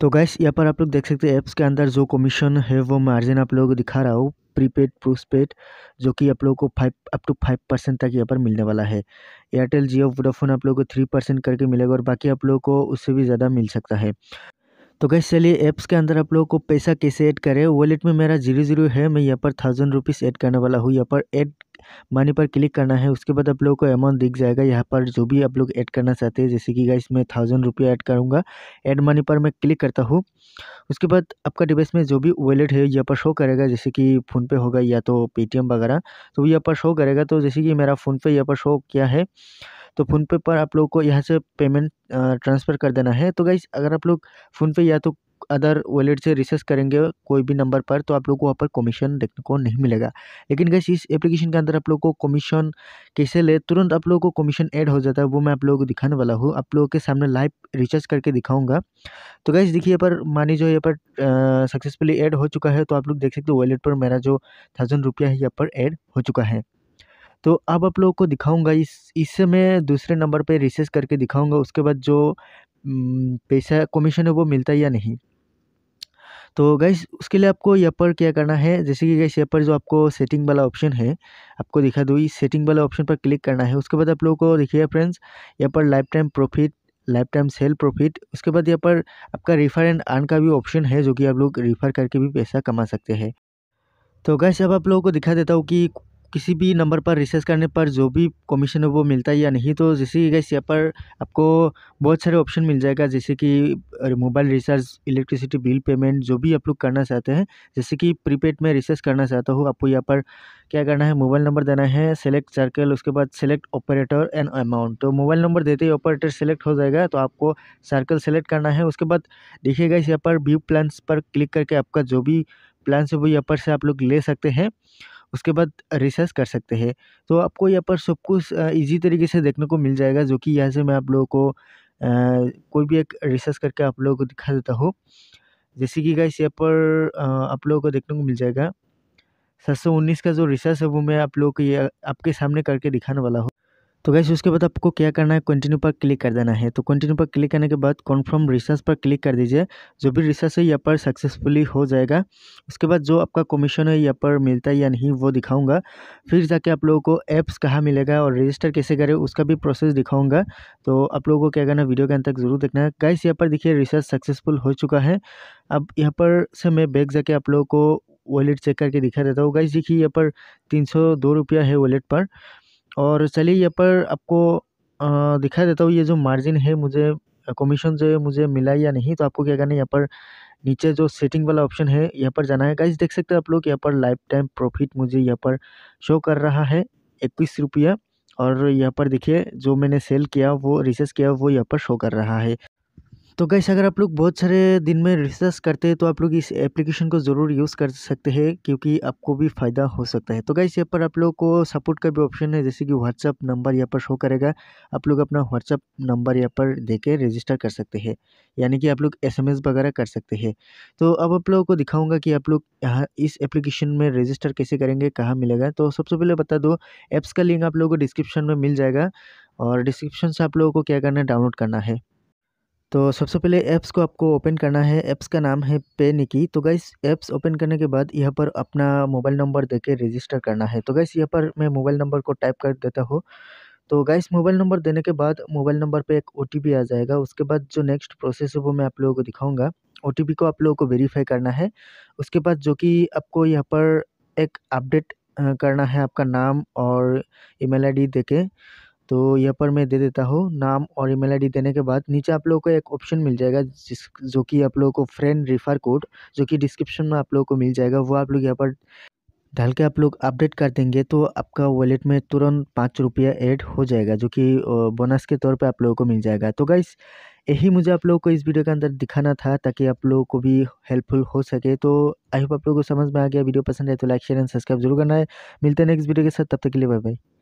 तो गैस यहाँ पर आप लोग देख सकते हैं ऐप्स के अंदर जो कमीशन है वो मार्जिन आप लोग दिखा रहा हूँ प्रीपेड पोस्ट जो कि आप लोगों को five up to five percent तक यहाँ पर मिलने वाला है एयरटेल जियो वोडाफोन आप लोगों को थ्री परसेंट करके मिलेगा और बाकी आप लोगों को उससे भी ज़्यादा मिल सकता है तो गैस चलिए ऐप्स के अंदर आप लोगों को पैसा कैसे ऐड करें वॉलेट में मेरा जीरो जीरो है मैं यहाँ पर थाउजेंड रुपीज़ ऐड करने वाला हूँ यहाँ पर ऐड मनी पर क्लिक करना है उसके बाद आप लोगों को अमाउंट दिख जाएगा यहाँ पर जो भी आप लोग ऐड करना चाहते हैं जैसे कि गैस मैं थाउजेंड रुपया ऐड करूँगा ऐड मनी पर मैं क्लिक करता हूँ उसके बाद आपका डिवाइस में जो भी वॉलेट है यहाँ पर शो करेगा जैसे कि फ़ोनपे होगा या तो पेटीएम वगैरह तो यहाँ पर शो करेगा तो जैसे कि मेरा फ़ोनपे यहाँ पर शो किया है तो फ़ोनपे पर आप लोग को यहाँ से पेमेंट ट्रांसफ़र कर देना है तो गाइस अगर आप लोग फ़ोनपे या तो अदर वॉलेट से रिसर्च करेंगे कोई भी नंबर पर तो आप लोग को वहाँ पर कमीशन देखने को नहीं मिलेगा लेकिन गैस इस एप्लीकेशन के अंदर आप लोग को कमीशन कैसे ले तुरंत आप लोगों को कमीशन ऐड हो जाता है वो मैं आप लोगों को दिखाने वाला हूँ आप लोगों के सामने लाइव रिचार्ज करके दिखाऊंगा तो गैस देखिए यहाँ पर मानी जो यहाँ पर सक्सेसफुली एड हो चुका है तो आप लोग देख सकते हो वॉलेट पर मेरा जो थाउजेंड रुपया है यहाँ पर ऐड हो चुका है तो अब आप लोगों को दिखाऊंगा इस इससे मैं दूसरे नंबर पे रिसर्च करके दिखाऊंगा उसके बाद जो पैसा कमीशन है वो मिलता है या नहीं तो गैस उसके लिए आपको यहाँ पर क्या करना है जैसे कि गैस यहाँ पर जो आपको सेटिंग वाला ऑप्शन है आपको दिखा दूँ इस सेटिंग वाला ऑप्शन पर क्लिक करना है उसके बाद आप लोगों को देखिए फ्रेंड्स यहाँ पर life time profit life time sell profit उसके बाद यहाँ पर आपका रिफ़र एंड अर्न का भी ऑप्शन है जो कि आप लोग रिफ़र करके भी पैसा कमा सकते हैं तो गैस अब आप लोगों को दिखा देता हूँ कि किसी भी नंबर पर रिसर्च करने पर जो भी कमीशन है वो मिलता है या नहीं तो जैसे कि गैस यहाँ पर आपको बहुत सारे ऑप्शन मिल जाएगा जैसे कि mobile recharge electricity bill payment जो भी आप लोग करना चाहते हैं जैसे कि प्रीपेड में रिसर्च करना चाहता हूँ आपको यहाँ पर क्या करना है मोबाइल नंबर देना है सेलेक्ट सर्कल उसके बाद सेलेक्ट ऑपरेटर एंड अमाउंट तो मोबाइल नंबर देते ही ऑपरेटर सेलेक्ट हो जाएगा तो आपको सर्कल सेलेक्ट करना है उसके बाद देखिएगा इस यहाँ पर व्यू प्लान्स पर क्लिक करके आपका जो भी प्लान्स है वो यहाँ पर से आप लोग ले सकते हैं उसके बाद रिसर्च कर सकते हैं तो आपको यहाँ पर सब कुछ ईजी तरीके से देखने को मिल जाएगा जो कि यहाँ से मैं आप लोगों को कोई भी एक रिसर्च करके आप लोगों को दिखा देता हूँ जैसे कि गाइस यहाँ पर आप लोगों को देखने को मिल जाएगा सात सौ उन्नीस का जो रिसर्च है वो मैं आप लोगों को ये आपके सामने करके दिखाने वाला हूँ तो गैस उसके बाद आपको क्या करना है कंटिन्यू पर क्लिक कर देना है तो कंटिन्यू पर क्लिक करने के बाद कॉन्फर्म रिसर्च पर क्लिक कर दीजिए जो भी रिसर्च है यहाँ पर सक्सेसफुली हो जाएगा उसके बाद जो आपका कमीशन है यहाँ पर मिलता है या नहीं वो दिखाऊँगा फिर जाके आप लोगों को ऐप्स कहाँ मिलेगा और रजिस्टर कैसे करें उसका भी प्रोसेस दिखाऊँगा तो आप लोगों को क्या करना वीडियो के अंत तक जरूर देखना है गैस यहाँ पर देखिए रिसर्च सक्सेसफुल हो चुका है अब यहाँ पर से मैं बैग जाके आप लोगों को वॉलेट चेक करके दिखा देता हूँ गाइस देखिए यहाँ पर तीन सौ दो रुपया है वॉलेट पर और चलिए यहाँ पर आपको दिखा देता हूँ ये जो मार्जिन है मुझे कमीशन जो है मुझे मिला या नहीं तो आपको क्या करना है यहाँ पर नीचे जो सेटिंग वाला ऑप्शन है यहाँ पर जाना है गाइज देख सकते हैं आप लोग यहाँ पर लाइफ टाइम प्रॉफिट मुझे यहाँ पर शो कर रहा है इक्कीस रुपया और यहाँ पर देखिए जो मैंने सेल किया वो रिसर्च किया वो यहाँ पर शो कर रहा है तो गैस अगर आप लोग बहुत सारे दिन में रिसर्च करते हैं तो आप लोग इस एप्लीकेशन को ज़रूर यूज़ कर सकते हैं क्योंकि आपको भी फ़ायदा हो सकता है तो गैस यहाँ पर आप लोग को सपोर्ट का भी ऑप्शन है जैसे कि व्हाट्सअप नंबर यहाँ पर शो करेगा आप लोग अपना व्हाट्सअप नंबर यहाँ पर दे के रजिस्टर कर सकते हैं यानी कि आप लोग एस वगैरह कर सकते हैं तो अब आप लोगों को दिखाऊँगा कि आप लोग यहाँ इस एप्लीकेशन में रजिस्टर कैसे करेंगे कहाँ मिलेगा तो सबसे पहले बता दो ऐप्स का लिंक आप लोगों को डिस्क्रिप्शन में मिल जाएगा और डिस्क्रिप्शन से आप लोगों को क्या करना है डाउनलोड करना है तो सबसे पहले ऐप्स को आपको ओपन करना है ऐप्स का नाम है पे निकी तो गाइस ऐप्स ओपन करने के बाद यहाँ पर अपना मोबाइल नंबर देके रजिस्टर करना है तो गाइस यहाँ पर मैं मोबाइल नंबर को टाइप कर देता हूँ तो गाइस मोबाइल नंबर देने के बाद मोबाइल नंबर पे एक ओ आ जाएगा उसके बाद जो नेक्स्ट प्रोसेस है वो मैं आप लोगों को दिखाऊंगा ओ को आप लोगों को वेरीफाई करना है उसके बाद जो कि आपको यहाँ पर एक अपडेट करना है आपका नाम और ईमेल मेल आई तो यहाँ पर मैं दे देता हूँ नाम और ईमेल आईडी देने के बाद नीचे आप लोगों को एक ऑप्शन मिल जाएगा जिस जो कि आप लोगों को फ्रेंड रिफर कोड जो कि डिस्क्रिप्शन में आप लोगों को मिल जाएगा वो आप लोग यहाँ पर डाल के आप लोग अपडेट कर देंगे तो आपका वॉलेट में तुरंत पाँच रुपया एड हो जाएगा जो कि बोनस के तौर पर आप लोगों को मिल जाएगा तो गाइस यही मुझे आप लोगों को इस वीडियो के अंदर दिखाना था ताकि आप लोगों को भी हेल्पफुल हो सके तो आई होप आप लोगों को समझ में आ गया वीडियो पसंद है तो लाइक शेयर एंड सब्सक्राइब जरूर करना है मिलते हैं नेक्स्ट वीडियो के साथ तब तक के लिए बाय बाय